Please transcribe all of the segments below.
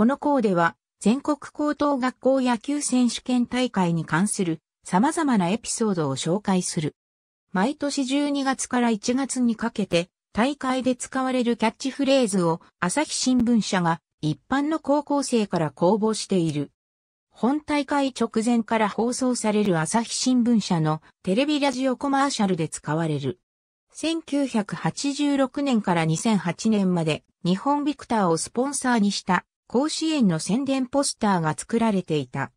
この校では、全国高等学校野球選手権大会に関する様々なエピソードを紹介する。毎年12月から1月にかけて、大会で使われるキャッチフレーズを朝日新聞社が一般の高校生から公募している。本大会直前から放送される朝日新聞社のテレビラジオコマーシャルで使われる。1986年から2008年まで日本ビクターをスポンサーにした甲子園の宣伝ポスターが作られていた。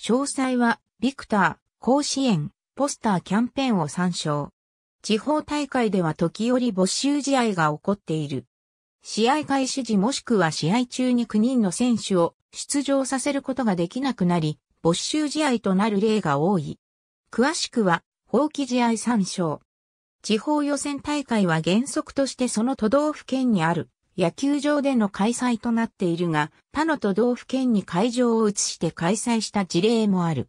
詳細は、ビクター、甲子園、ポスターキャンペーンを参照。地方大会では時折没収試合が起こっている。試合開始時もしくは試合中に9人の選手を出場させることができなくなり、没収試合となる例が多い。詳しくは、放棄試合参照。地方予選大会は原則としてその都道府県にある野球場での開催となっているが、他の都道府県に会場を移して開催した事例もある。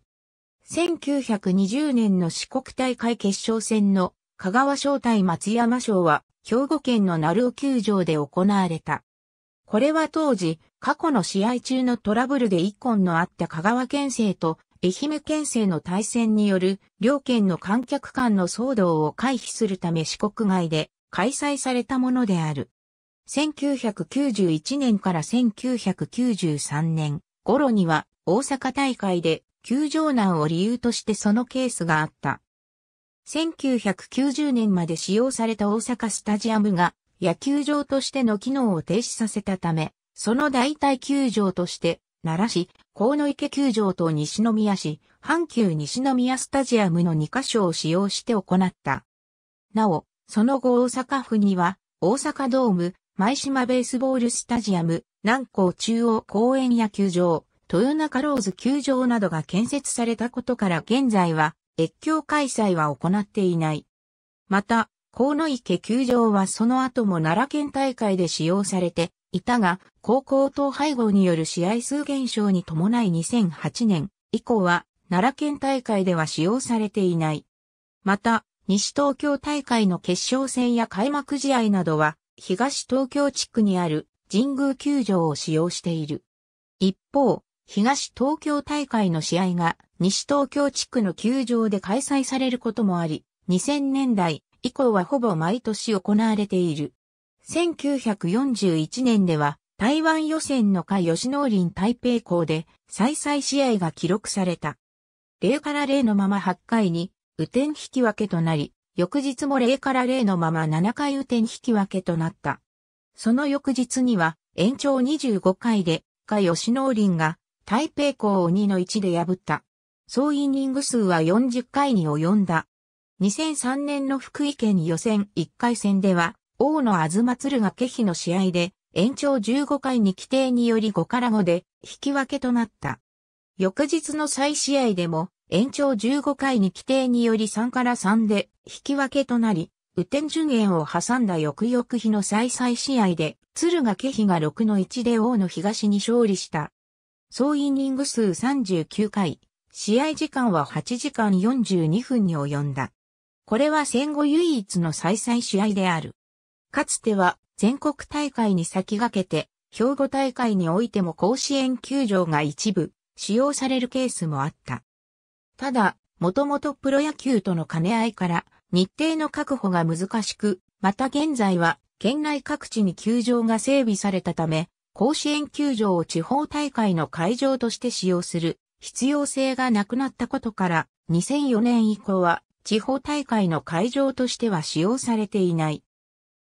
1920年の四国大会決勝戦の香川省対松山賞は兵庫県の鳴尾球場で行われた。これは当時、過去の試合中のトラブルで一本のあった香川県政と愛媛県政の対戦による両県の観客間の騒動を回避するため四国外で開催されたものである。1991年から1993年頃には大阪大会で球場難を理由としてそのケースがあった。1990年まで使用された大阪スタジアムが野球場としての機能を停止させたため、その代替球場として、奈良市、河野池球場と西宮市、阪急西宮スタジアムの2カ所を使用して行った。なお、その後大阪府には、大阪ドーム、前島ベースボールスタジアム、南港中央公園野球場、豊中ローズ球場などが建設されたことから現在は越境開催は行っていない。また、河野池球場はその後も奈良県大会で使用されていたが、高校統配合による試合数減少に伴い2008年以降は奈良県大会では使用されていない。また、西東京大会の決勝戦や開幕試合などは東東京地区にある神宮球場を使用している。一方、東東京大会の試合が西東京地区の球場で開催されることもあり、2000年代以降はほぼ毎年行われている。1941年では台湾予選の下吉農林台北校で再々試合が記録された。0から0のまま8回に雨天引き分けとなり、翌日も0から0のまま7回雨天引き分けとなった。その翌日には、延長25回で、加吉野林が、台北港を2の1で破った。総イニング数は40回に及んだ。2003年の福井県予選1回戦では、大野東鶴が拒否の試合で、延長15回に規定により5から5で引き分けとなった。翌日の再試合でも延長15回に規定により3から3で引き分けとなり、雨天順延を挟んだ翌々日の再々試合で、鶴が気比が6の1で王の東に勝利した。総イニング数39回、試合時間は8時間42分に及んだ。これは戦後唯一の再々試合である。かつては全国大会に先駆けて、兵庫大会においても甲子園球場が一部使用されるケースもあった。ただ、もともとプロ野球との兼ね合いから、日程の確保が難しく、また現在は、県内各地に球場が整備されたため、甲子園球場を地方大会の会場として使用する必要性がなくなったことから、2004年以降は地方大会の会場としては使用されていない。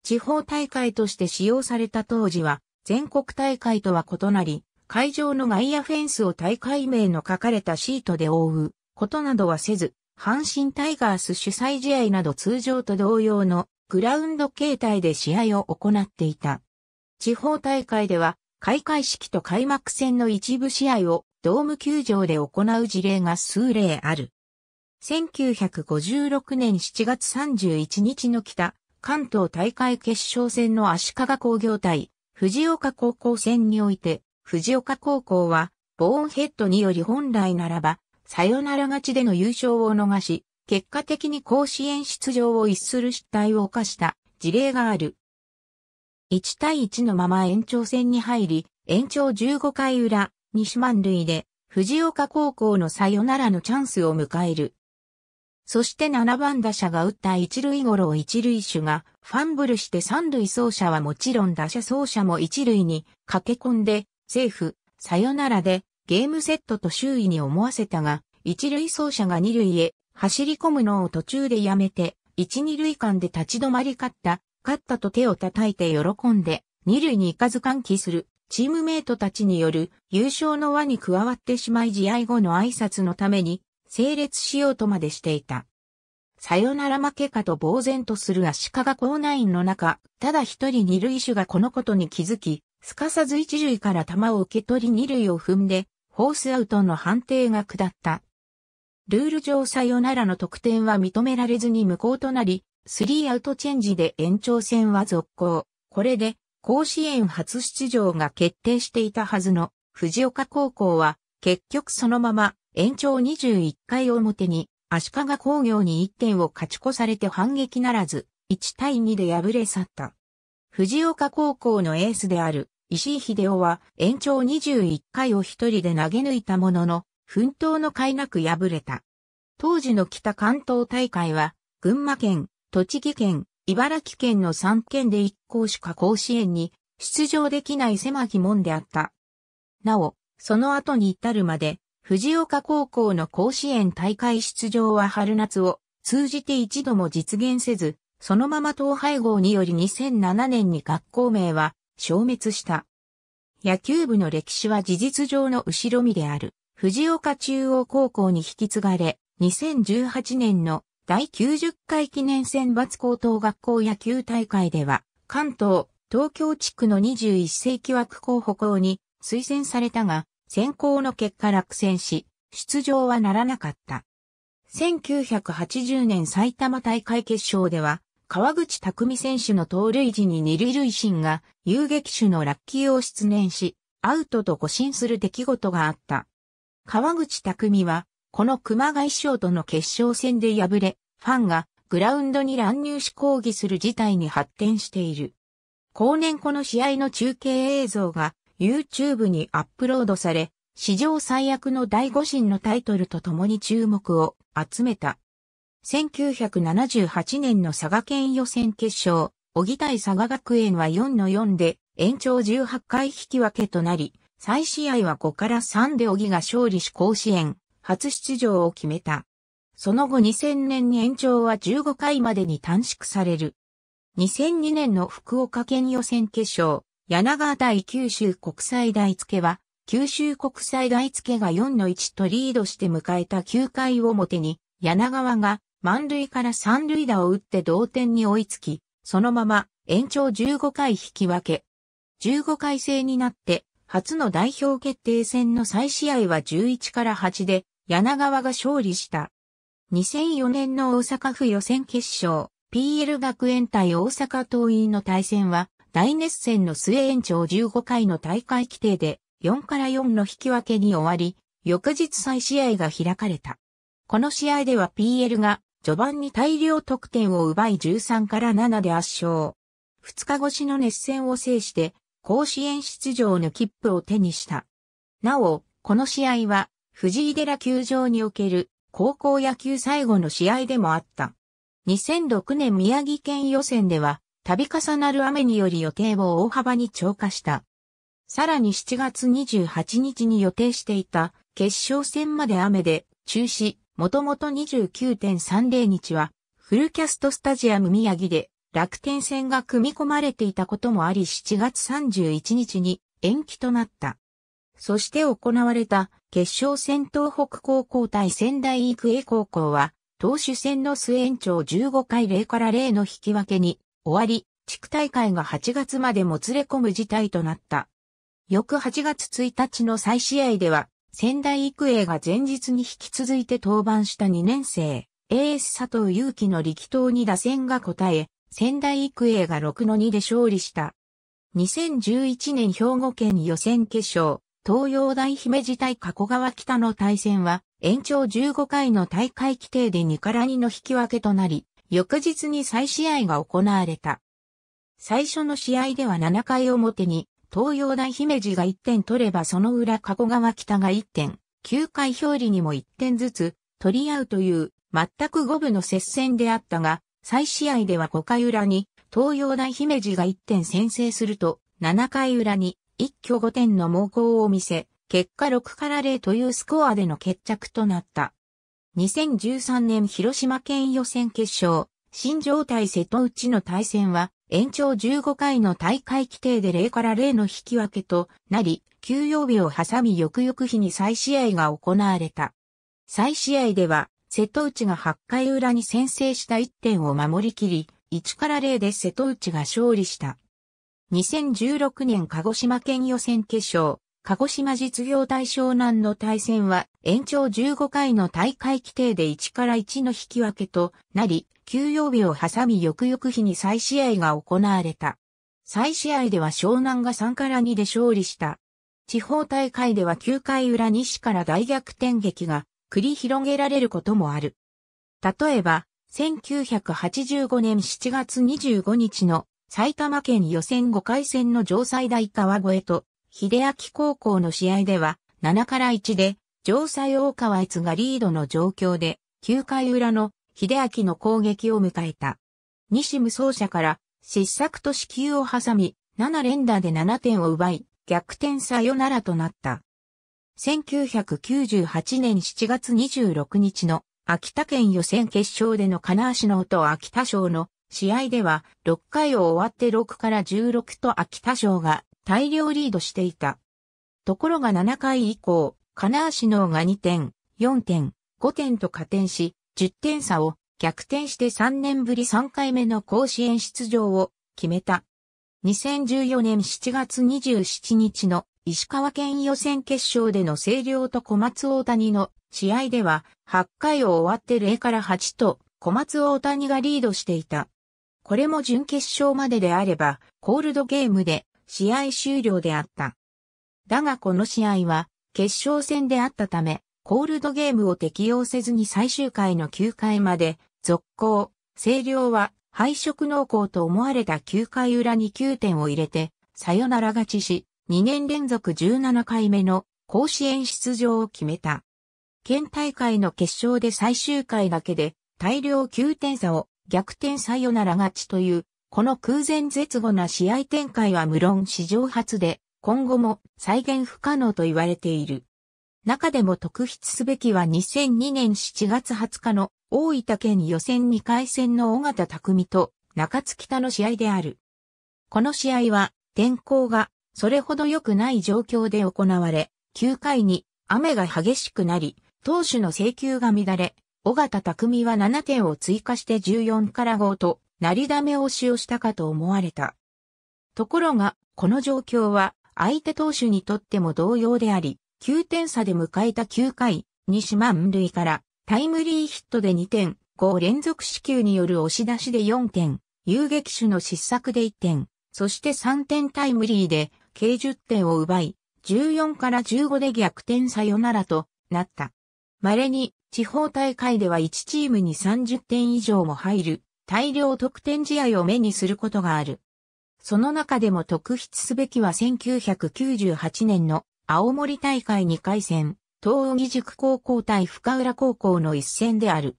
地方大会として使用された当時は、全国大会とは異なり、会場の外野フェンスを大会名の書かれたシートで覆うことなどはせず、阪神タイガース主催試合など通常と同様のグラウンド形態で試合を行っていた。地方大会では開会式と開幕戦の一部試合をドーム球場で行う事例が数例ある。1956年7月31日の北関東大会決勝戦の足利工業対藤岡高校戦において藤岡高校はボーンヘッドにより本来ならばさよなら勝ちでの優勝を逃し、結果的に甲子園出場を逸する失態を犯した事例がある。1対1のまま延長戦に入り、延長15回裏、西満塁で、藤岡高校のさよならのチャンスを迎える。そして7番打者が打った一塁ゴロを一塁手がファンブルして三塁走者はもちろん打者走者も一塁に駆け込んで、セーフ、さよならでゲームセットと周囲に思わせたが、一塁走者が二塁へ走り込むのを途中でやめて、一二塁間で立ち止まり勝った、勝ったと手を叩いて喜んで、二塁に行かず歓喜する、チームメイトたちによる優勝の輪に加わってしまい試合後の挨拶のために、整列しようとまでしていた。さよなら負けかと呆然とする足利校内の中、ただ一人二塁手がこのことに気づき、すかさず一塁から球を受け取り二塁を踏んで、ホースアウトの判定が下った。ルール上さよならの得点は認められずに無効となり、スリーアウトチェンジで延長戦は続行。これで、甲子園初出場が決定していたはずの藤岡高校は、結局そのまま延長21回表に足利工業に1点を勝ち越されて反撃ならず、1対2で敗れ去った。藤岡高校のエースである石井秀夫は延長21回を一人で投げ抜いたものの、奮闘の甲斐なく敗れた。当時の北関東大会は、群馬県、栃木県、茨城県の3県で1校しか甲子園に出場できない狭き門であった。なお、その後に至るまで、藤岡高校の甲子園大会出場は春夏を通じて一度も実現せず、そのまま統廃合により2007年に学校名は消滅した。野球部の歴史は事実上の後ろ身である、藤岡中央高校に引き継がれ、2018年の第90回記念選抜高等学校野球大会では、関東、東京地区の21世紀枠候補校に推薦されたが、選考の結果落選し、出場はならなかった。1980年埼玉大会決勝では、川口匠選手の盗塁時に二塁塁審が遊撃手のラッキーを失念し、アウトと誤審する出来事があった。川口匠は、この熊谷賞との決勝戦で敗れ、ファンがグラウンドに乱入し抗議する事態に発展している。後年この試合の中継映像が YouTube にアップロードされ、史上最悪の第五審のタイトルと共に注目を集めた。1978年の佐賀県予選決勝、小木対佐賀学園は4の4で延長18回引き分けとなり、再試合は5から3で小木が勝利し甲子園、初出場を決めた。その後2000年に延長は15回までに短縮される。2002年の福岡県予選決勝、柳川対九州国際大付は、九州国際大付が4の1とリードして迎えた9回表に、柳川が満塁から三塁打を打って同点に追いつき、そのまま延長15回引き分け。15回制になって、初の代表決定戦の再試合は11から8で、柳川が勝利した。2004年の大阪府予選決勝、PL 学園対大阪桐蔭の対戦は、大熱戦の末延長15回の大会規定で、4から4の引き分けに終わり、翌日再試合が開かれた。この試合では PL が序盤に大量得点を奪い13から7で圧勝。2日越しの熱戦を制して、甲子園出場の切符を手にした。なお、この試合は、藤井寺球場における高校野球最後の試合でもあった。2006年宮城県予選では、度重なる雨により予定を大幅に超過した。さらに7月28日に予定していた決勝戦まで雨で中止、もともと29.30日は、フルキャストスタジアム宮城で楽天戦が組み込まれていたこともあり7月31日に延期となった。そして行われた決勝戦東北高校対仙台育英高校は、投手戦の末延長15回0から0の引き分けに終わり、地区大会が8月までもつれ込む事態となった。翌8月1日の再試合では、仙台育英が前日に引き続いて登板した2年生、エース佐藤祐樹の力投に打線が応え、仙台育英が6の2で勝利した。2011年兵庫県予選決勝、東洋大姫路対加古川北の対戦は、延長15回の大会規定で2から2の引き分けとなり、翌日に再試合が行われた。最初の試合では7回表に、東洋大姫路が1点取ればその裏加古川北が1点、9回表裏にも1点ずつ取り合うという全く五分の接戦であったが、再試合では5回裏に東洋大姫路が1点先制すると、7回裏に一挙5点の猛攻を見せ、結果6から0というスコアでの決着となった。2013年広島県予選決勝、新状態瀬戸内の対戦は、延長15回の大会規定で0から0の引き分けとなり、休養日を挟み翌々日に再試合が行われた。再試合では、瀬戸内が8回裏に先制した1点を守りきり、1から0で瀬戸内が勝利した。2016年鹿児島県予選決勝、鹿児島実業大湘南の対戦は延長15回の大会規定で1から1の引き分けとなり、休養日を挟み翌々日に再試合が行われた。再試合では湘南が3から2で勝利した。地方大会では9回裏西から大逆転劇が繰り広げられることもある。例えば、1985年7月25日の埼玉県予選5回戦の城西大川越と秀明高校の試合では7から1で、城西大川悦がリードの状況で、9回裏の秀明の攻撃を迎えた。西無双者から失策と死球を挟み、7連打で7点を奪い、逆転さよならとなった。1998年7月26日の秋田県予選決勝での金足の音秋田賞の試合では6回を終わって6から16と秋田賞が大量リードしていた。ところが7回以降、金足脳が2点、4点、5点と加点し、10点差を逆転して3年ぶり3回目の甲子園出場を決めた。2014年7月27日の石川県予選決勝での星稜と小松大谷の試合では8回を終わって0から8と小松大谷がリードしていた。これも準決勝までであればコールドゲームで試合終了であった。だがこの試合は決勝戦であったため、コールドゲームを適用せずに最終回の9回まで続行、星稜は敗色濃厚と思われた9回裏に9点を入れて、さよなら勝ちし、2年連続17回目の甲子園出場を決めた。県大会の決勝で最終回だけで大量9点差を逆転さよなら勝ちというこの空前絶後な試合展開は無論史上初で、今後も再現不可能と言われている。中でも特筆すべきは2002年7月20日の大分県予選2回戦の尾形匠と中津北の試合である。この試合は天候がそれほど良くない状況で行われ、9回に雨が激しくなり、投手の請求が乱れ、尾形匠は7点を追加して14から5となりだめ押しをしたかと思われた。ところが、この状況は相手投手にとっても同様であり、9点差で迎えた9回、西満塁からタイムリーヒットで2点、5連続支給による押し出しで4点、遊撃手の失策で1点、そして3点タイムリーで計10点を奪い、14から15で逆転さよならとなった。稀に地方大会では1チームに30点以上も入る大量得点試合を目にすることがある。その中でも特筆すべきは1998年の青森大会2回戦、東荻塾高校対深浦高校の一戦である。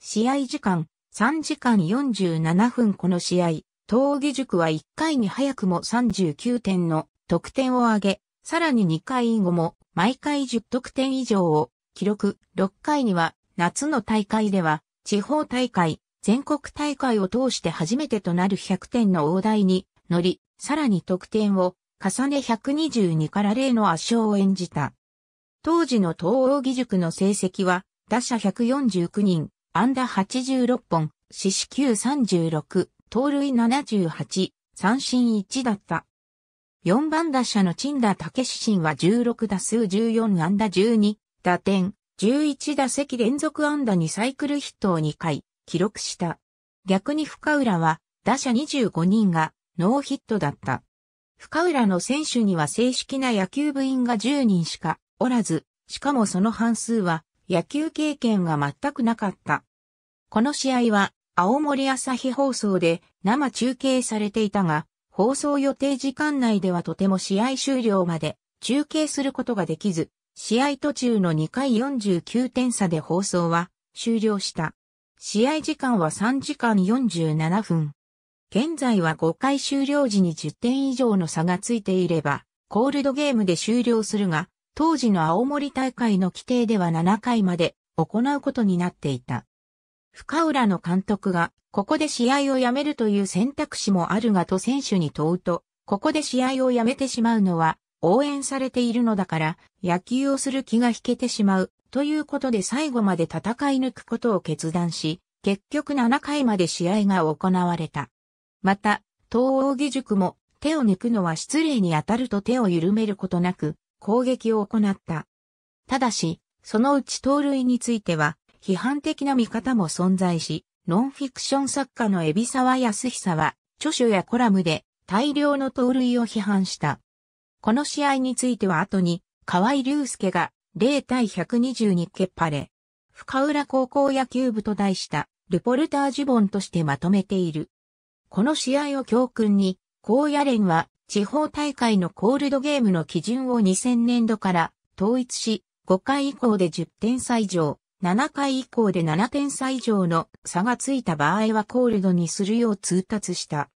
試合時間3時間47分この試合、東荻塾は1回に早くも39点の得点を挙げ、さらに2回後も毎回10得点以上を記録、6回には夏の大会では地方大会、全国大会を通して初めてとなる100点の大台に乗り、さらに得点を重ね122から0の圧勝を演じた。当時の東欧義塾の成績は、打者149人、安打86本、四死球36、盗塁78、三振1だった。4番打者の陳田武志信は16打数14安打12、打点、11打席連続安打にサイクルヒットを2回、記録した。逆に深浦は打者25人がノーヒットだった。深浦の選手には正式な野球部員が10人しかおらず、しかもその半数は野球経験が全くなかった。この試合は青森朝日放送で生中継されていたが、放送予定時間内ではとても試合終了まで中継することができず、試合途中の2回49点差で放送は終了した。試合時間は3時間47分。現在は5回終了時に10点以上の差がついていれば、コールドゲームで終了するが、当時の青森大会の規定では7回まで行うことになっていた。深浦の監督が、ここで試合をやめるという選択肢もあるがと選手に問うと、ここで試合をやめてしまうのは、応援されているのだから、野球をする気が引けてしまう、ということで最後まで戦い抜くことを決断し、結局7回まで試合が行われた。また、東大義塾も手を抜くのは失礼に当たると手を緩めることなく攻撃を行った。ただし、そのうち盗塁については批判的な見方も存在し、ノンフィクション作家の海老沢康久は著書やコラムで大量の盗塁を批判した。この試合については後に河合隆介が0対122ケッパレ。深浦高校野球部と題した、ルポルタージュ本としてまとめている。この試合を教訓に、高野連は地方大会のコールドゲームの基準を2000年度から統一し、5回以降で10点差以上、7回以降で7点差以上の差がついた場合はコールドにするよう通達した。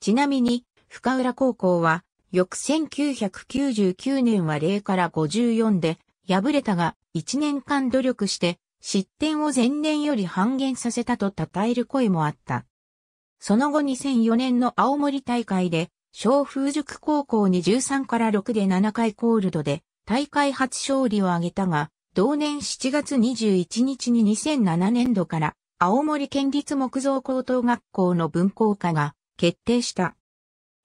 ちなみに、深浦高校は、翌1999年は0から54で、敗れたが、1年間努力して、失点を前年より半減させたと称える声もあった。その後2004年の青森大会で、小風塾高校に13から6で7回コールドで、大会初勝利を挙げたが、同年7月21日に2007年度から、青森県立木造高等学校の文校科が決定した。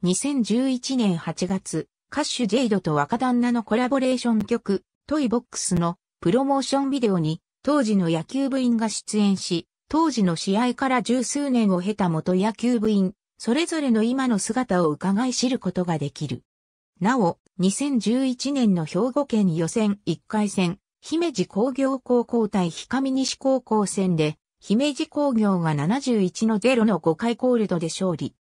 2011年8月、歌手ジェイドと若旦那のコラボレーション曲、トイボックスのプロモーションビデオに当時の野球部員が出演し、当時の試合から十数年を経た元野球部員、それぞれの今の姿を伺い知ることができる。なお、2011年の兵庫県予選1回戦、姫路工業高校対日上西高校戦で、姫路工業が71の0の5回コールドで勝利。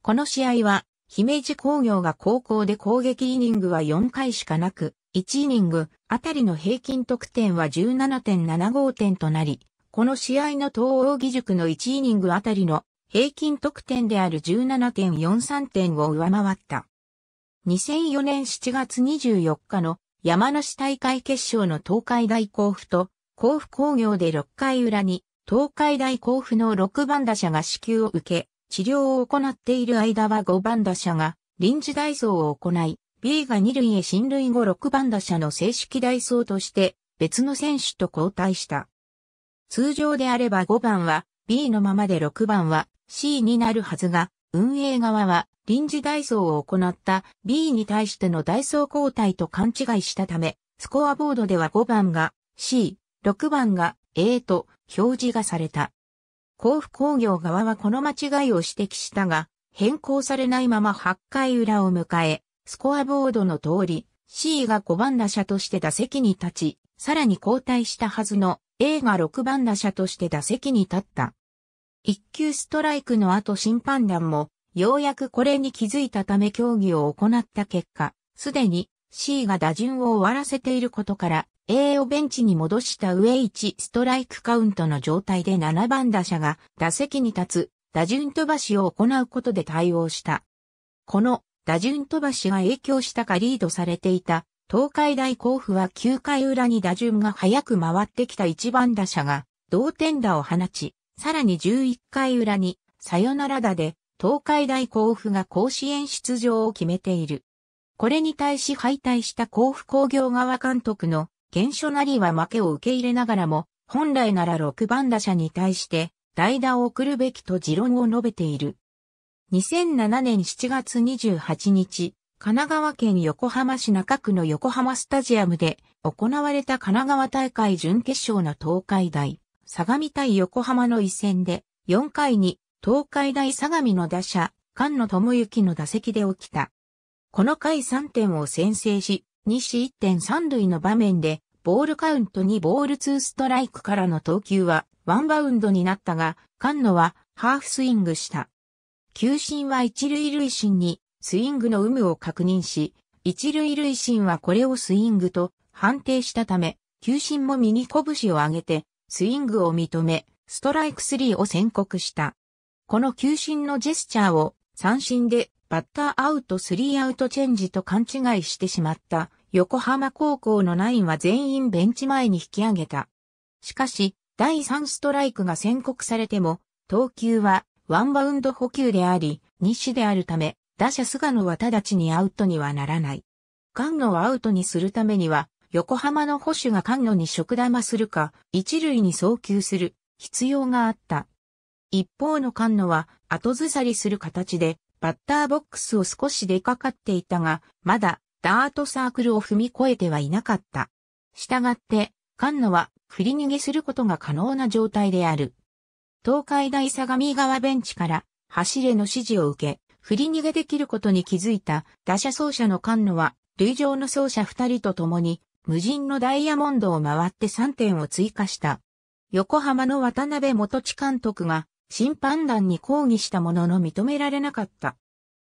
この試合は、姫路工業が高校で攻撃イニングは4回しかなく、1イニングあたりの平均得点は17.75点となり、この試合の東欧義塾の1イニングあたりの平均得点である17.43点を上回った。2004年7月24日の山梨大会決勝の東海大甲府と甲府工業で6回裏に東海大甲府の6番打者が支給を受け、治療を行っている間は5番打者が臨時代走を行い、B が2塁へ進塁後6番打者の正式代走として別の選手と交代した。通常であれば5番は B のままで6番は C になるはずが、運営側は臨時代走を行った B に対しての代走交代と勘違いしたため、スコアボードでは5番が C、6番が A と表示がされた。甲府工業側はこの間違いを指摘したが、変更されないまま8回裏を迎え、スコアボードの通り、C が5番打者として打席に立ち、さらに交代したはずの A が6番打者として打席に立った。一球ストライクの後審判団も、ようやくこれに気づいたため協議を行った結果、すでに C が打順を終わらせていることから、A をベンチに戻した上1ストライクカウントの状態で7番打者が打席に立つ打順飛ばしを行うことで対応した。この打順飛ばしが影響したかリードされていた東海大甲府は9回裏に打順が早く回ってきた1番打者が同点打を放ち、さらに11回裏にサヨナラ打で東海大甲府が甲子園出場を決めている。これに対し敗退した甲府工業側監督の現所なりは負けを受け入れながらも、本来なら6番打者に対して代打を送るべきと持論を述べている。2007年7月28日、神奈川県横浜市中区の横浜スタジアムで行われた神奈川大会準決勝の東海大、相模対横浜の一戦で4回に東海大相模の打者、菅野智之の打席で起きた。この回3点を先制し、西1.3塁の場面で、ボールカウントにボール2ストライクからの投球はワンバウンドになったが、菅野はハーフスイングした。球審は一塁塁審にスイングの有無を確認し、一塁塁審はこれをスイングと判定したため、球審も右拳を上げて、スイングを認め、ストライク3を宣告した。この球審のジェスチャーを三振でバッターアウト3アウトチェンジと勘違いしてしまった横浜高校のナインは全員ベンチ前に引き上げた。しかし、第3ストライクが宣告されても、投球はワンバウンド補給であり、西であるため、打者菅野は直ちにアウトにはならない。菅野はアウトにするためには、横浜の保守が菅野に食玉するか、一塁に送球する必要があった。一方の菅野は後ずさりする形で、バッターボックスを少し出かかっていたが、まだダートサークルを踏み越えてはいなかった。したがって、菅野は振り逃げすることが可能な状態である。東海大相模川ベンチから走れの指示を受け、振り逃げできることに気づいた打者走者の菅野は、塁上の走者二人と共に、無人のダイヤモンドを回って3点を追加した。横浜の渡辺元地監督が審判団に抗議したものの認められなかった。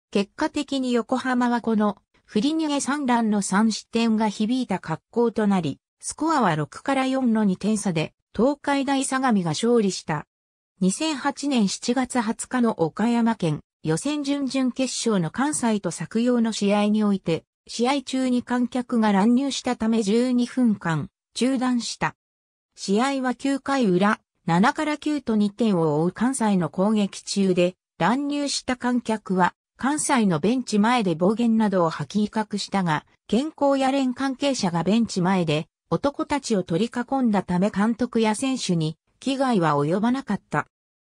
結果的に横浜はこの振り逃げ3乱の3失点が響いた格好となり、スコアは6から4の2点差で東海大相模が勝利した。2008年7月20日の岡山県予選準々決勝の関西と作用の試合において、試合中に観客が乱入したため12分間中断した。試合は9回裏、7から9と2点を追う関西の攻撃中で、乱入した観客は関西のベンチ前で暴言などを吐き威嚇したが、健康や連関係者がベンチ前で男たちを取り囲んだため監督や選手に危害は及ばなかった。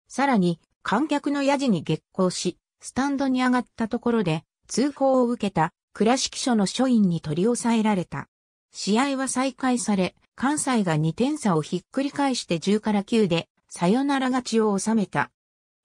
さらに、観客のヤジに激光し、スタンドに上がったところで、通報を受けた倉敷署の署員に取り押さえられた。試合は再開され、関西が2点差をひっくり返して10から9で、さよなら勝ちを収めた。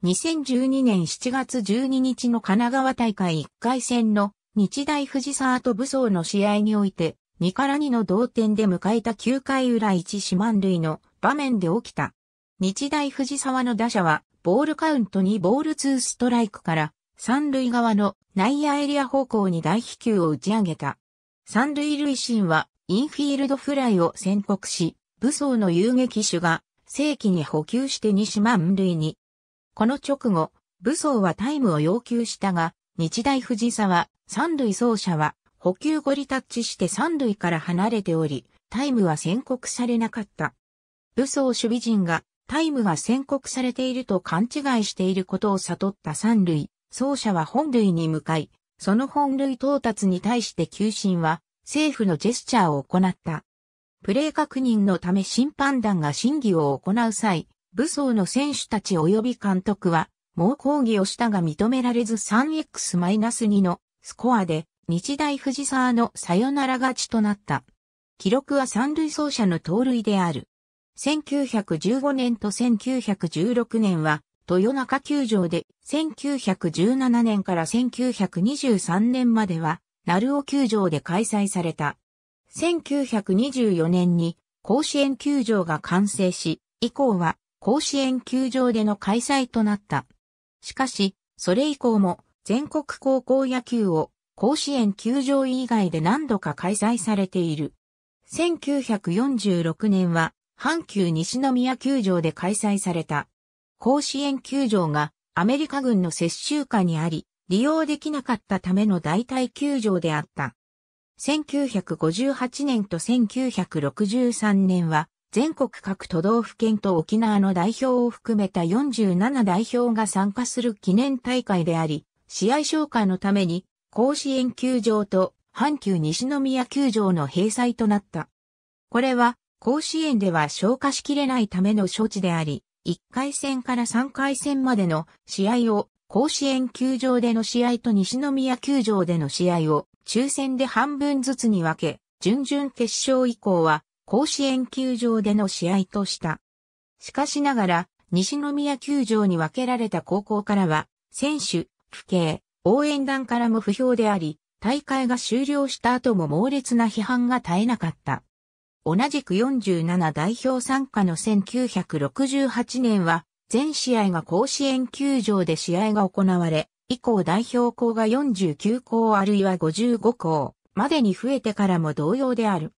2012年7月12日の神奈川大会1回戦の日大藤沢と武装の試合において、2から2の同点で迎えた9回裏1四万塁の場面で起きた。日大藤沢の打者は、ボールカウント2ボール2ストライクから、三塁側の内野エリア方向に大飛球を打ち上げた。三塁塁審は、インフィールドフライを宣告し、武装の遊撃手が、正規に補給して西満塁に。この直後、武装はタイムを要求したが、日大藤沢、三塁走者は、補給ゴリタッチして三塁から離れており、タイムは宣告されなかった。武装守備陣がタイムが宣告されていると勘違いしていることを悟った三塁、走者は本塁に向かい、その本塁到達に対して球審は、政府のジェスチャーを行った。プレー確認のため審判団が審議を行う際、武装の選手たち及び監督は、猛抗議をしたが認められず 3x-2 のスコアで日大藤沢のサヨナラ勝ちとなった。記録は三塁走者の盗塁である。1915年と1916年は、豊中球場で、1917年から1923年までは、鳴尾球場で開催された。1924年に甲子園球場が完成し、以降は甲子園球場での開催となった。しかし、それ以降も全国高校野球を甲子園球場以外で何度か開催されている。1946年は阪急西宮球場で開催された。甲子園球場がアメリカ軍の接収下にあり、利用できなかったための代替球場であった。1958年と1963年は、全国各都道府県と沖縄の代表を含めた47代表が参加する記念大会であり、試合紹介のために甲子園球場と阪急西宮球場の閉鎖となった。これは甲子園では消化しきれないための処置であり、1回戦から3回戦までの試合を甲子園球場での試合と西宮球場での試合を抽選で半分ずつに分け、準々決勝以降は甲子園球場での試合とした。しかしながら、西宮球場に分けられた高校からは、選手、府警、応援団からも不評であり、大会が終了した後も猛烈な批判が絶えなかった。同じく47代表参加の1968年は、全試合が甲子園球場で試合が行われ、以降代表校が49校あるいは55校までに増えてからも同様である。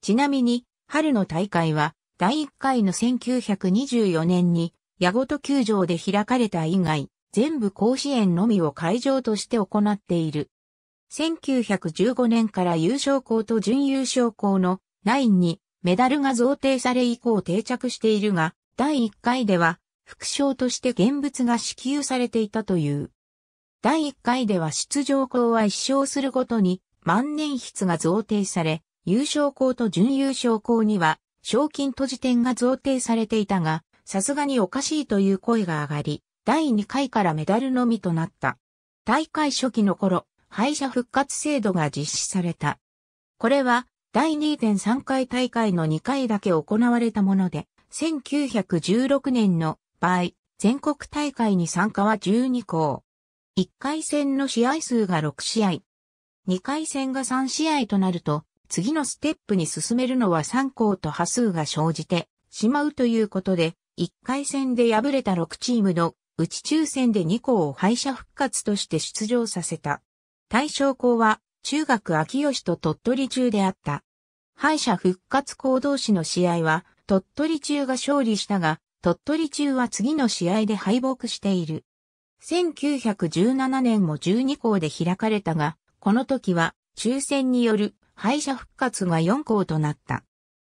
ちなみに、春の大会は、第1回の1924年に、矢ごと球場で開かれた以外、全部甲子園のみを会場として行っている。1915年から優勝校と準優勝校のラインにメダルが贈呈され以降定着しているが、第1回では副賞として現物が支給されていたという。第1回では出場校は1勝するごとに万年筆が贈呈され、優勝校と準優勝校には賞金と辞典が贈呈されていたが、さすがにおかしいという声が上がり、第2回からメダルのみとなった。大会初期の頃、敗者復活制度が実施された。これは第2.3回大会の2回だけ行われたもので、1916年の場合、全国大会に参加は12校。1回戦の試合数が6試合。2回戦が3試合となると、次のステップに進めるのは3校と波数が生じてしまうということで、1回戦で敗れた6チームの内抽選で2校を敗者復活として出場させた。対象校は中学秋吉と鳥取中であった。敗者復活行動士の試合は、鳥取中が勝利したが、鳥取中は次の試合で敗北している。1917年も12校で開かれたが、この時は抽選による敗者復活が4校となった。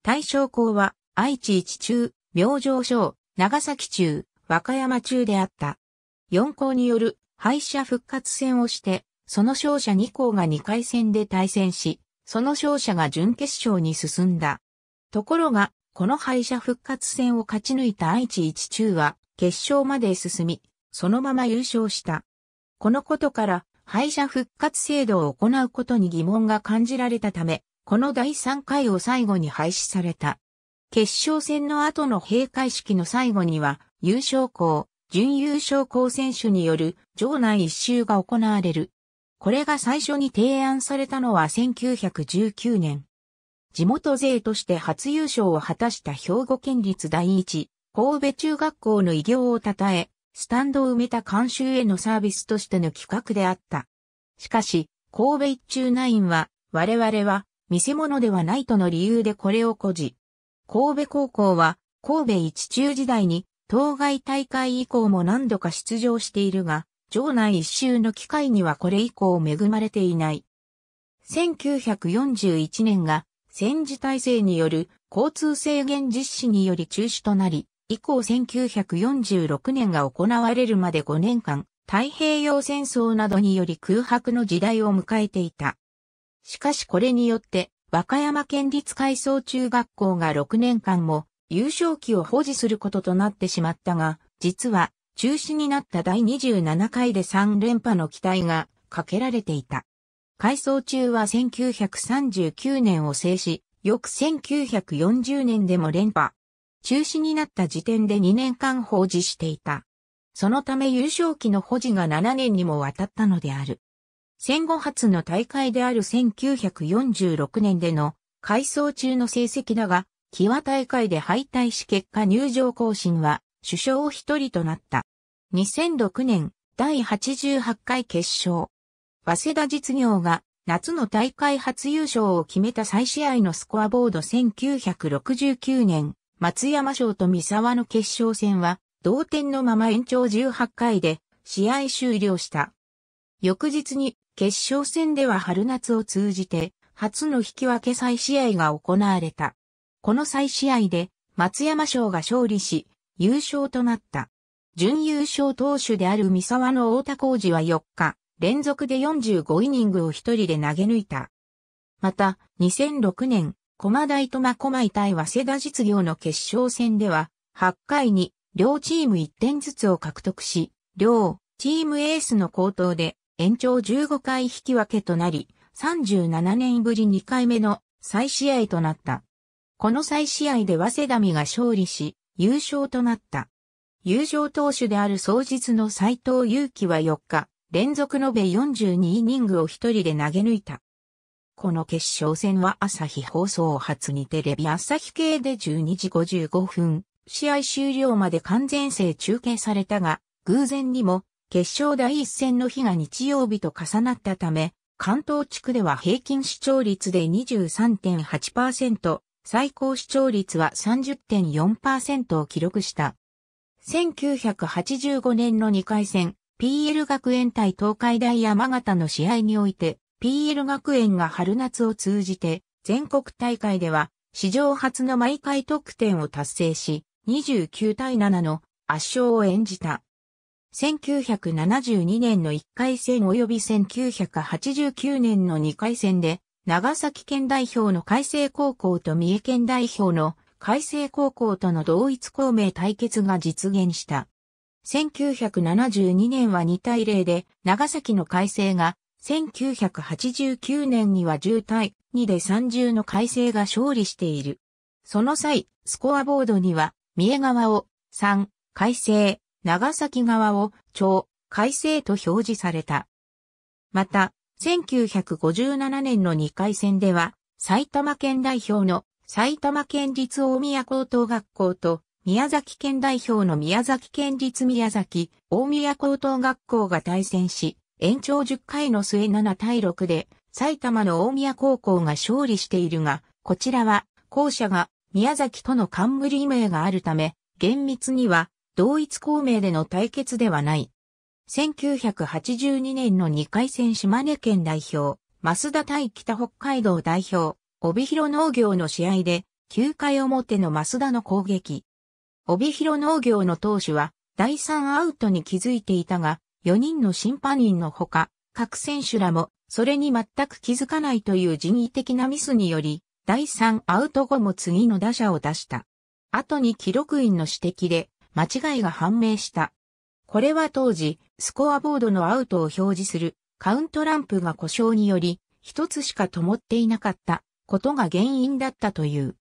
対象校は愛知一中、明星小、長崎中、和歌山中であった。4校による敗者復活戦をしてその勝者2校が2回戦で対戦し、その勝者が準決勝に進んだ。ところが、この敗者復活戦を勝ち抜いた愛知一中は、決勝まで進み、そのまま優勝した。このことから、敗者復活制度を行うことに疑問が感じられたため、この第3回を最後に廃止された。決勝戦の後の閉会式の最後には、優勝校、準優勝校選手による場内一周が行われる。これが最初に提案されたのは1919年。地元勢として初優勝を果たした兵庫県立第一、神戸中学校の偉業を称え、スタンドを埋めた監修へのサービスとしての企画であった。しかし、神戸一中ナインは、我々は見せ物ではないとの理由でこれを誇示。神戸高校は、神戸一中時代に、当該大会以降も何度か出場しているが、城内一周の機会にはこれ以降恵まれていない。1941年が戦時体制による交通制限実施により中止となり、以降1946年が行われるまで5年間、太平洋戦争などにより空白の時代を迎えていた。しかしこれによって、和歌山県立海藻中学校が6年間も優勝期を保持することとなってしまったが、実は中止になった第27回で3連覇の期待がかけられていた。改装中は1939年を制し、翌1940年でも連覇。中止になった時点で2年間放置していた。そのため優勝期の保持が7年にもわたったのである。戦後初の大会である1946年での改装中の成績だが、際大会で敗退し結果入場更新は首相一人となった。2006年第88回決勝。早稲田実業が夏の大会初優勝を決めた再試合のスコアボード1969年、松山賞と三沢の決勝戦は同点のまま延長18回で試合終了した。翌日に決勝戦では春夏を通じて初の引き分け再試合が行われた。この再試合で松山賞が勝利し、優勝となった。準優勝投手である三沢の太田浩二は4日、連続で45イニングを一人で投げ抜いた。また、2006年、駒大苫小牧対早稲田実業の決勝戦では、8回に両チーム1点ずつを獲得し、両チームエースの高騰で延長15回引き分けとなり、37年ぶり2回目の再試合となった。この再試合で早稲田美が勝利し、優勝となった。優勝投手である総日の斎藤祐樹は4日、連続延べ42イニングを一人で投げ抜いた。この決勝戦は朝日放送初にテレビ朝日系で12時55分、試合終了まで完全制中継されたが、偶然にも決勝第一戦の日が日曜日と重なったため、関東地区では平均視聴率で23.8%、最高視聴率は30.4%を記録した。1985年の2回戦、PL 学園対東海大山形の試合において、PL 学園が春夏を通じて、全国大会では、史上初の毎回得点を達成し、29対7の圧勝を演じた。1972年の1回戦及び1989年の2回戦で、長崎県代表の海星高校と三重県代表の海星高校との同一公明対決が実現した。1972年は2対0で長崎の海星が、1989年には10対2で30の海星が勝利している。その際、スコアボードには、三重側を3、海星、長崎側を超、海星と表示された。また、1957年の2回戦では、埼玉県代表の埼玉県立大宮高等学校と、宮崎県代表の宮崎県立宮崎大宮高等学校が対戦し、延長10回の末7対6で、埼玉の大宮高校が勝利しているが、こちらは、校舎が宮崎との冠名があるため、厳密には同一校名での対決ではない。1982年の2回戦島根県代表、増田対北北海道代表、帯広農業の試合で、9回表の増田の攻撃。帯広農業の投手は、第3アウトに気づいていたが、4人の審判員のほか、各選手らも、それに全く気づかないという人為的なミスにより、第3アウト後も次の打者を出した。後に記録員の指摘で、間違いが判明した。これは当時、スコアボードのアウトを表示するカウントランプが故障により、一つしか灯っていなかったことが原因だったという。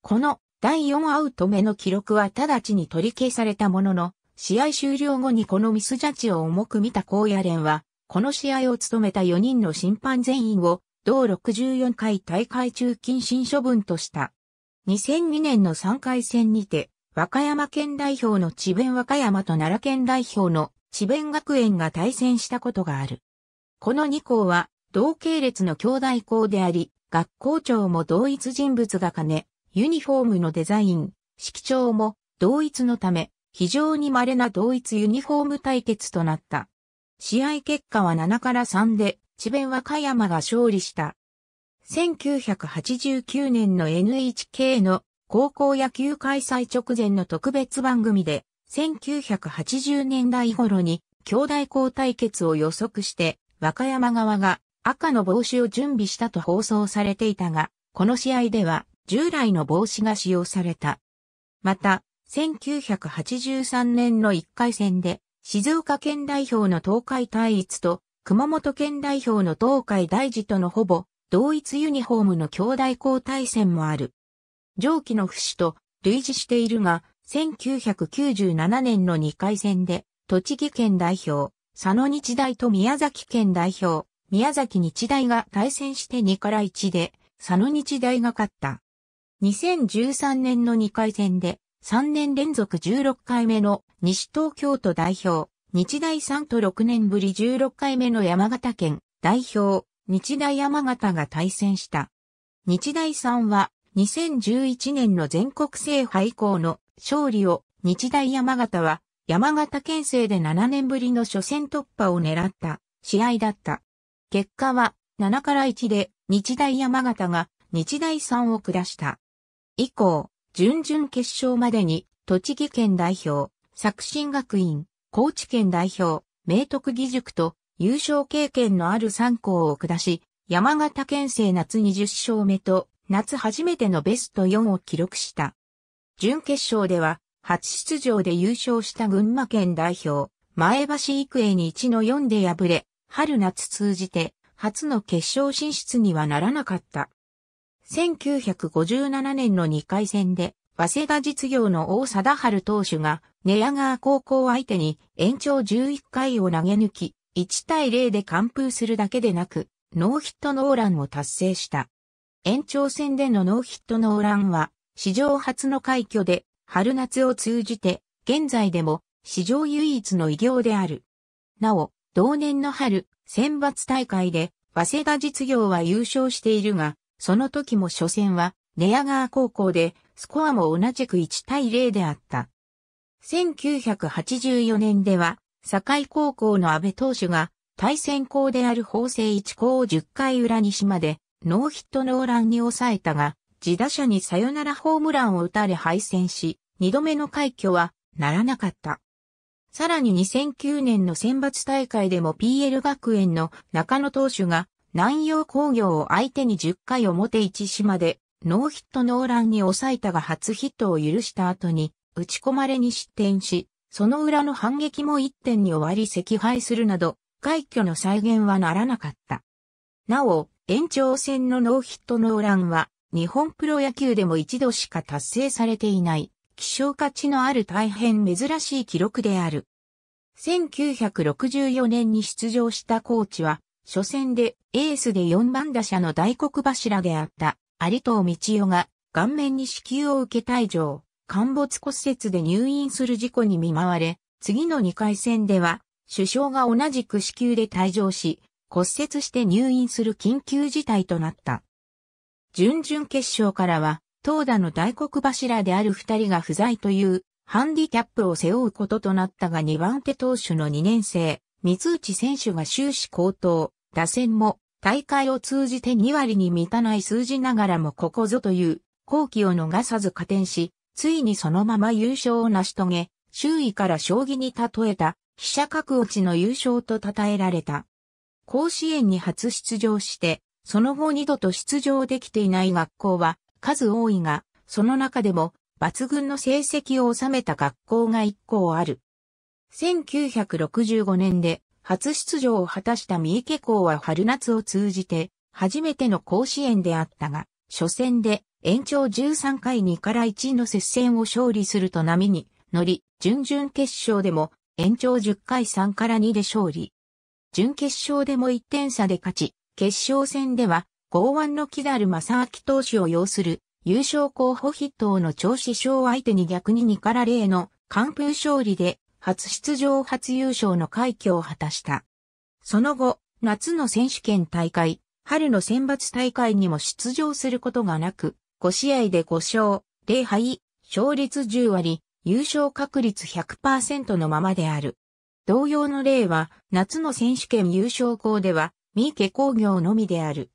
この第4アウト目の記録は直ちに取り消されたものの、試合終了後にこのミスジャッジを重く見た高野連は、この試合を務めた4人の審判全員を、同64回大会中禁止処分とした。2002年の3回戦にて、和歌山県代表の智弁和歌山と奈良県代表の智弁学園が対戦したことがある。この2校は同系列の兄弟校であり、学校長も同一人物が兼ね、ユニフォームのデザイン、色調も同一のため、非常に稀な同一ユニフォーム対決となった。試合結果は7から3で、智弁和歌山が勝利した。1989年の NHK の高校野球開催直前の特別番組で、1980年代頃に兄弟校対決を予測して、和歌山側が赤の帽子を準備したと放送されていたが、この試合では従来の帽子が使用された。また、1983年の1回戦で、静岡県代表の東海大一と熊本県代表の東海大二とのほぼ同一ユニフォームの兄弟校対戦もある。上記の不死と類似しているが、1997年の2回戦で、栃木県代表、佐野日大と宮崎県代表、宮崎日大が対戦して2から1で、佐野日大が勝った。2013年の2回戦で、3年連続16回目の西東京都代表、日大3と6年ぶり16回目の山形県代表、日大山形が対戦した。日大3は2011年の全国制覇以降の勝利を日大山形は山形県勢で7年ぶりの初戦突破を狙った試合だった。結果は7から1で日大山形が日大3を下した。以降、準々決勝までに栃木県代表、作新学院、高知県代表、明徳義塾と優勝経験のある3校を下し、山形県勢夏20勝目と夏初めてのベスト4を記録した。準決勝では、初出場で優勝した群馬県代表、前橋育英に1の4で敗れ、春夏通じて、初の決勝進出にはならなかった。1957年の2回戦で、早稲田実業の大貞治投手が、寝屋川高校相手に延長11回を投げ抜き、1対0で完封するだけでなく、ノーヒットノーランを達成した。延長戦でのノーヒットノーランは、史上初の快挙で、春夏を通じて、現在でも、史上唯一の偉業である。なお、同年の春、選抜大会で、早稲田実業は優勝しているが、その時も初戦は、寝屋川高校で、スコアも同じく1対0であった。1984年では、堺高校の安倍投手が、対戦校である法政一校を10回裏にしまで、ノーヒットノーランに抑えたが、自打者にサヨナラホームランを打たれ敗戦し、二度目の快挙はならなかった。さらに2009年の選抜大会でも PL 学園の中野投手が南洋工業を相手に10回表1島でノーヒットノーランに抑えたが初ヒットを許した後に打ち込まれに失点し、その裏の反撃も1点に終わり惜敗するなど、快挙の再現はならなかった。なお、延長戦のノーヒットノーランは、日本プロ野球でも一度しか達成されていない、希少価値のある大変珍しい記録である。1964年に出場したコーチは、初戦でエースで4番打者の大黒柱であった有藤道夫が顔面に支給を受け退場、陥没骨折で入院する事故に見舞われ、次の2回戦では、首相が同じく支給で退場し、骨折して入院する緊急事態となった。準々決勝からは、投打の大黒柱である二人が不在というハンディキャップを背負うこととなったが2番手投手の2年生、三内選手が終始高騰、打線も大会を通じて2割に満たない数字ながらもここぞという好機を逃さず加点し、ついにそのまま優勝を成し遂げ、周囲から将棋に例えた、飛車角落ちの優勝と称えられた。甲子園に初出場して、その後二度と出場できていない学校は数多いが、その中でも抜群の成績を収めた学校が一校ある。1965年で初出場を果たした三池校は春夏を通じて初めての甲子園であったが、初戦で延長13回2から1の接戦を勝利すると波に乗り、準々決勝でも延長10回3から2で勝利。準決勝でも1点差で勝ち、決勝戦では、剛腕の木る正明投手を要する優勝候補筆頭の調子賞相手に逆に2から0の完封勝利で初出場初優勝の快挙を果たした。その後、夏の選手権大会、春の選抜大会にも出場することがなく、5試合で5勝、0敗、勝率10割、優勝確率100%のままである。同様の例は、夏の選手権優勝校では、三池工業のみである。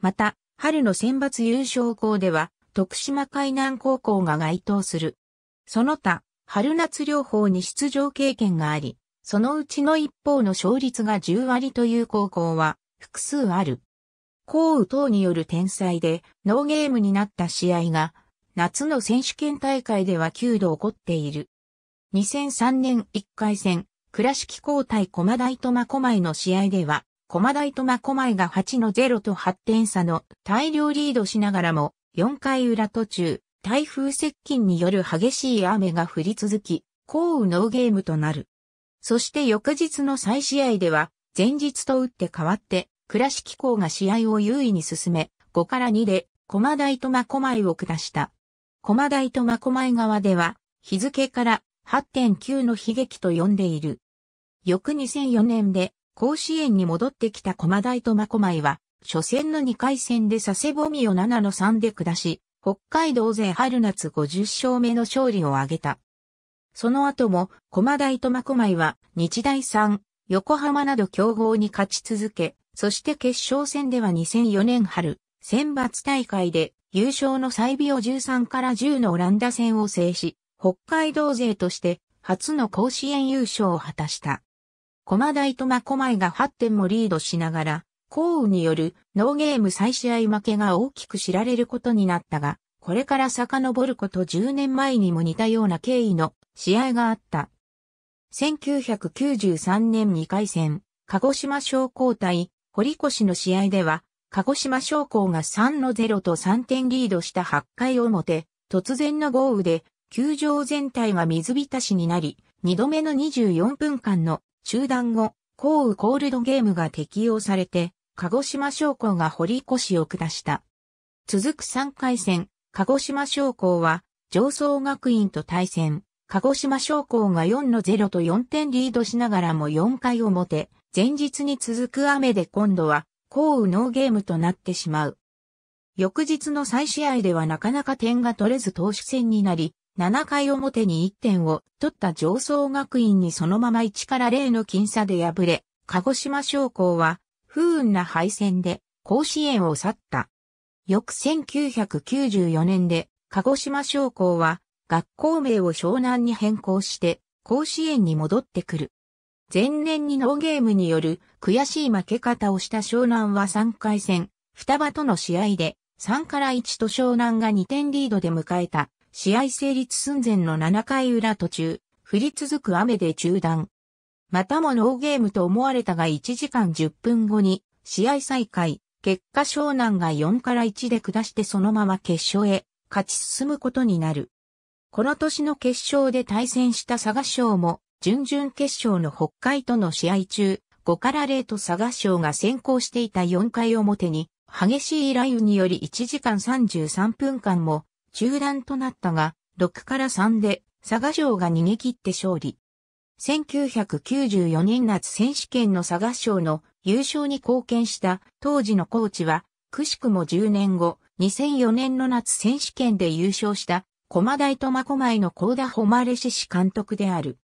また、春の選抜優勝校では、徳島海南高校が該当する。その他、春夏両方に出場経験があり、そのうちの一方の勝率が10割という高校は複数ある。降雨等による天災でノーゲームになった試合が夏の選手権大会では9度起こっている。2003年1回戦、倉敷交代駒台と真駒井の試合では、駒台と真駒井が8の0と8点差の大量リードしながらも、4回裏途中、台風接近による激しい雨が降り続き、降雨ノーゲームとなる。そして翌日の再試合では、前日と打って変わって、倉敷校が試合を優位に進め、5から2で、駒台と真駒井を下した。駒台と真駒井側では、日付から8.9の悲劇と呼んでいる。翌2004年で甲子園に戻ってきた駒大と真駒井は、初戦の2回戦で佐世保美を7の3で下し、北海道勢春夏50勝目の勝利を挙げた。その後も、駒大と真駒井は、日大3、横浜など強豪に勝ち続け、そして決勝戦では2004年春、選抜大会で優勝の再備を13から10のオランダ戦を制し、北海道勢として初の甲子園優勝を果たした。駒大真駒井が8点もリードしながら、降雨によるノーゲーム再試合負けが大きく知られることになったが、これから遡ること10年前にも似たような経緯の試合があった。1993年2回戦、鹿児島商工対堀越の試合では、鹿児島商工が3の0と3点リードした8回表、突然の豪雨で、球場全体が水浸しになり、2度目の24分間の中断後、降雨コールドゲームが適用されて、鹿児島商工が堀越を下した。続く3回戦、鹿児島商工は、上層学院と対戦、鹿児島商工が4の0と4点リードしながらも4回表、前日に続く雨で今度は、降雨ノーゲームとなってしまう。翌日の再試合ではなかなか点が取れず投手戦になり、7回表に1点を取った上層学院にそのまま1から0の僅差で敗れ、鹿児島商工は不運な敗戦で甲子園を去った。翌1994年で鹿児島商工は学校名を湘南に変更して甲子園に戻ってくる。前年にノーゲームによる悔しい負け方をした湘南は3回戦、双葉との試合で3から1と湘南が2点リードで迎えた試合成立寸前の7回裏途中、降り続く雨で中断。またもノーゲームと思われたが1時間10分後に試合再開、結果湘南が4から1で下してそのまま決勝へ勝ち進むことになる。この年の決勝で対戦した佐賀賞も、準々決勝の北海との試合中、5から0と佐賀賞が先行していた4回表に、激しい雷雨により1時間33分間も中断となったが、6から3で佐賀賞が逃げ切って勝利。1994年夏選手権の佐賀賞の優勝に貢献した当時のコーチは、くしくも10年後、2004年の夏選手権で優勝した駒大苫小牧の高田誉志氏監督である。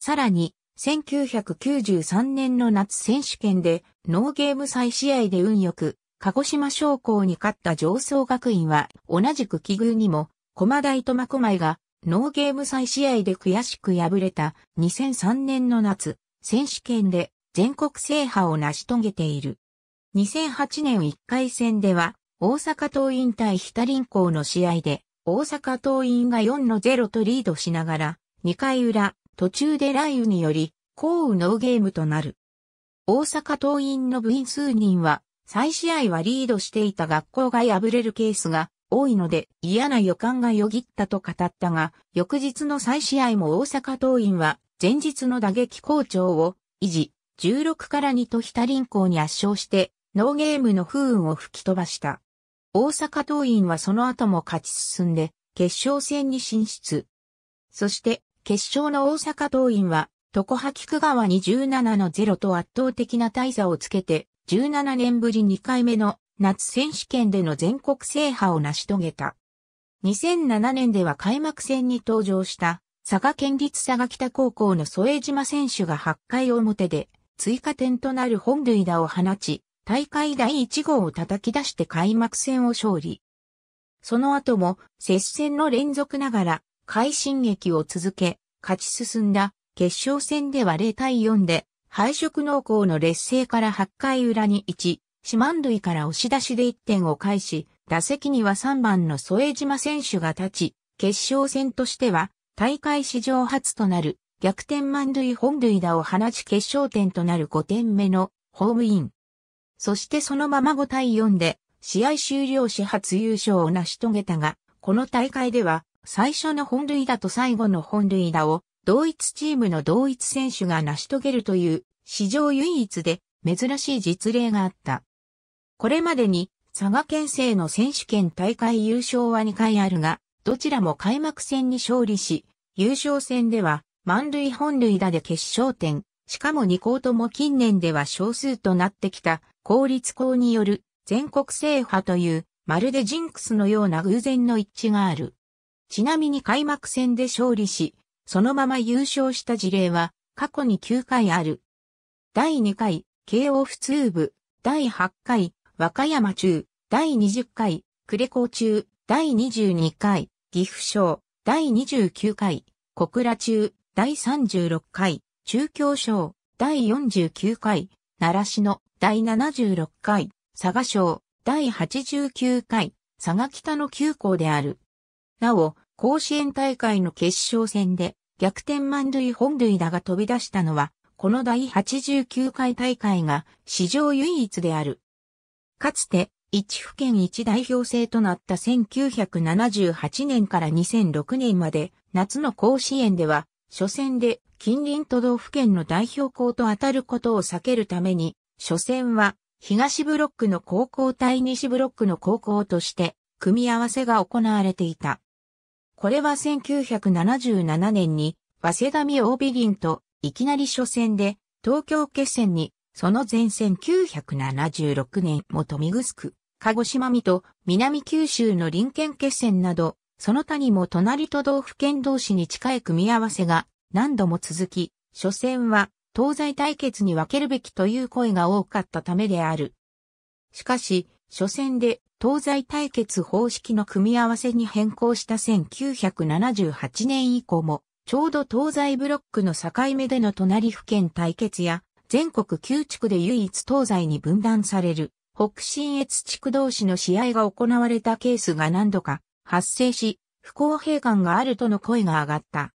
さらに、1993年の夏選手権でノーゲーム再試合で運よく鹿児島商工に勝った上層学院は、同じく奇遇にも、駒大苫小牧が、ノーゲーム再試合で悔しく敗れた2003年の夏、選手権で全国制覇を成し遂げている。2008年1回戦では、大阪桐蔭対日田林校の試合で、大阪桐蔭が4の0とリードしながら、2回裏、途中で雷雨により、降雨ノーゲームとなる。大阪桐蔭の部員数人は、再試合はリードしていた学校が敗れるケースが多いので嫌な予感がよぎったと語ったが、翌日の再試合も大阪桐蔭は前日の打撃好調を維持、16から2と日田臨校に圧勝して、ノーゲームの不運を吹き飛ばした。大阪桐蔭はその後も勝ち進んで、決勝戦に進出。そして、決勝の大阪桐蔭は、常葉菊川に17の0と圧倒的な大差をつけて、17年ぶり2回目の夏選手権での全国制覇を成し遂げた。2007年では開幕戦に登場した佐賀県立佐賀北高校の添島選手が8回表で追加点となる本塁打を放ち、大会第1号を叩き出して開幕戦を勝利。その後も接戦の連続ながら快進撃を続け、勝ち進んだ決勝戦では0対4で配色濃厚の劣勢から8回裏に1、四万塁から押し出しで1点を返し、打席には3番の添島選手が立ち、決勝戦としては、大会史上初となる逆転満塁本塁打を放ち決勝点となる5点目のホームイン。そしてそのまま5対4で試合終了し初優勝を成し遂げたが、この大会では最初の本塁打と最後の本塁打を同一チームの同一選手が成し遂げるという史上唯一で珍しい実例があった。これまでに佐賀県政の選手権大会優勝は2回あるが、どちらも開幕戦に勝利し、優勝戦では満塁本塁打で決勝点、しかも2校とも近年では少数となってきた公立校による全国制覇というまるでジンクスのような偶然の一致がある。ちなみに開幕戦で勝利し、そのまま優勝した事例は過去に9回ある。第2回、慶応普通部、第8回、和歌山中、第20回、呉高中、第22回、岐阜省、第29回、小倉中、第36回、中京省、第49回、奈良市の第76回、佐賀省、第89回、佐賀北の9校である。なお、甲子園大会の決勝戦で、逆転満塁本塁打が飛び出したのは、この第89回大会が史上唯一である。かつて、一府県一代表制となった1978年から2006年まで、夏の甲子園では、初戦で近隣都道府県の代表校と当たることを避けるために、初戦は東ブロックの高校対西ブロックの高校として、組み合わせが行われていた。これは1977年に、早稲田美大美銀と、いきなり初戦で、東京決戦に、その前線976年も富城、鹿児島美と南九州の臨県決戦など、その他にも隣都道府県同士に近い組み合わせが何度も続き、初戦は東西対決に分けるべきという声が多かったためである。しかし、初戦で東西対決方式の組み合わせに変更した1978年以降も、ちょうど東西ブロックの境目での隣府県対決や、全国9地区で唯一東西に分断される、北信越地区同士の試合が行われたケースが何度か発生し、不公平感があるとの声が上がった。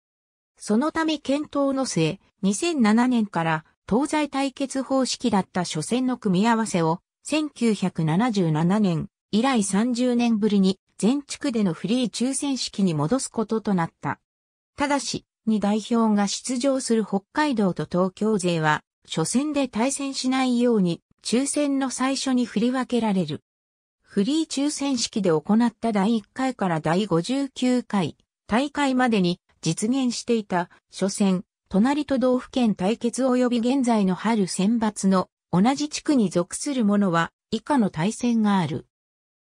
そのため検討の末、2007年から東西対決方式だった初戦の組み合わせを1977年以来30年ぶりに全地区でのフリー抽選式に戻すこととなった。ただし、2代表が出場する北海道と東京勢は、初戦で対戦しないように、抽選の最初に振り分けられる。フリー抽選式で行った第1回から第59回大会までに実現していた初戦、隣都道府県対決及び現在の春選抜の同じ地区に属するものは以下の対戦がある。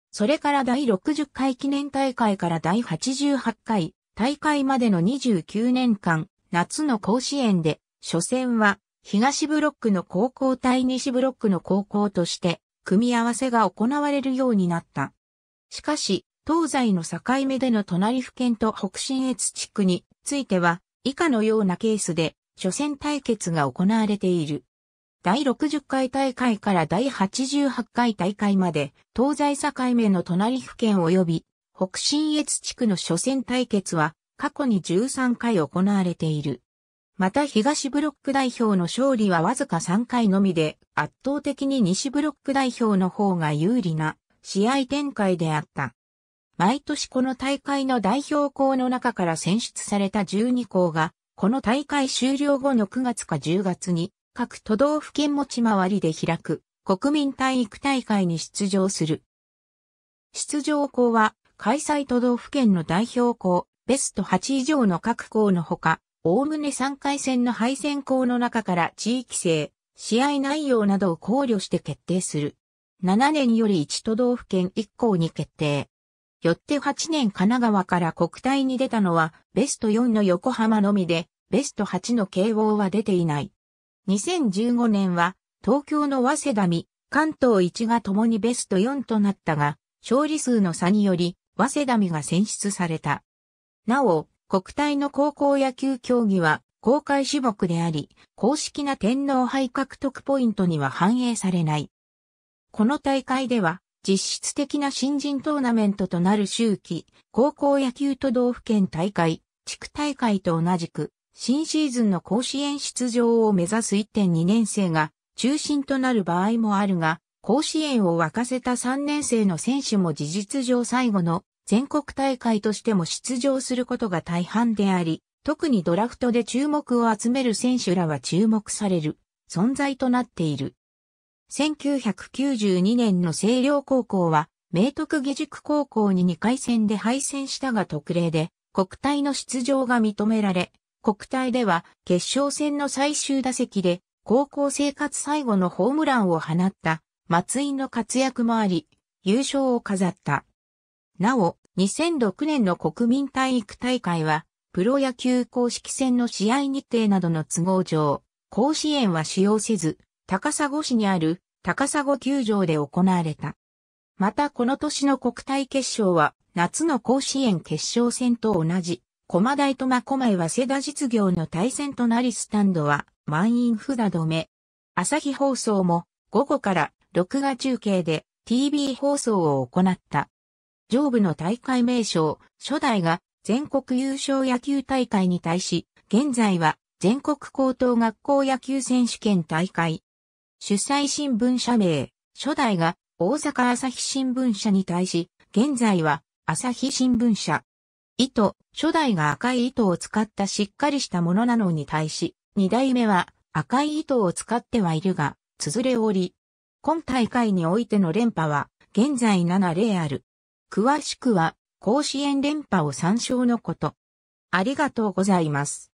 それから第60回記念大会から第88回大会までの29年間、夏の甲子園で、初戦は東ブロックの高校対西ブロックの高校として、組み合わせが行われるようになった。しかし、東西の境目での隣府県と北信越地区については、以下のようなケースで、初戦対決が行われている。第60回大会から第88回大会まで、東西境目の隣府県及び、北信越地区の初戦対決は、過去に13回行われている。また東ブロック代表の勝利はわずか3回のみで、圧倒的に西ブロック代表の方が有利な試合展開であった。毎年この大会の代表校の中から選出された12校が、この大会終了後の9月か10月に各都道府県持ち回りで開く国民体育大会に出場する。出場校は開催都道府県の代表校、ベスト8以上の各校のほか、おおむね3回戦の敗戦校の中から地域性、試合内容などを考慮して決定する。7年より1都道府県1校に決定。よって8年神奈川から国体に出たのは、ベスト4の横浜のみで、ベスト8の慶応は出ていない。2015年は東京の早稲田美、関東一が共にベスト4となったが、勝利数の差により、早稲田美が選出された。なお、国体の高校野球競技は公開種目であり、公式な天皇杯獲得ポイントには反映されない。この大会では、実質的な新人トーナメントとなる周期、高校野球都道府県大会、地区大会と同じく、新シーズンの甲子園出場を目指す1.2年生が中心となる場合もあるが、甲子園を沸かせた3年生の選手も事実上最後の全国大会としても出場することが大半であり、特にドラフトで注目を集める選手らは注目される存在となっている。1992年の星稜高校は、明徳義塾高校に2回戦で敗戦したが特例で、国体の出場が認められ、国体では決勝戦の最終打席で高校生活最後のホームランを放った松井の活躍もあり、優勝を飾った。なお、2006年の国民体育大会は、プロ野球公式戦の試合日程などの都合上、甲子園は使用せず、高砂市にある高砂球場で行われた。またこの年の国体決勝は、夏の甲子園決勝戦と同じ駒台苫小牧は世田実業の対戦となりスタンドは満員札止め。朝日放送も午後から録画中継で TV 放送を行った。上部の大会名称、初代が全国優勝野球大会に対し、現在は全国高等学校野球選手権大会。主催新聞社名、初代が大阪朝日新聞社に対し、現在は朝日新聞社。糸、初代が赤い糸を使ったしっかりしたものなのに対し、二代目は赤い糸を使ってはいるが、綴れおり。今大会においての連覇は、現在7例ある。詳しくは、甲子園連覇を参照のこと。ありがとうございます。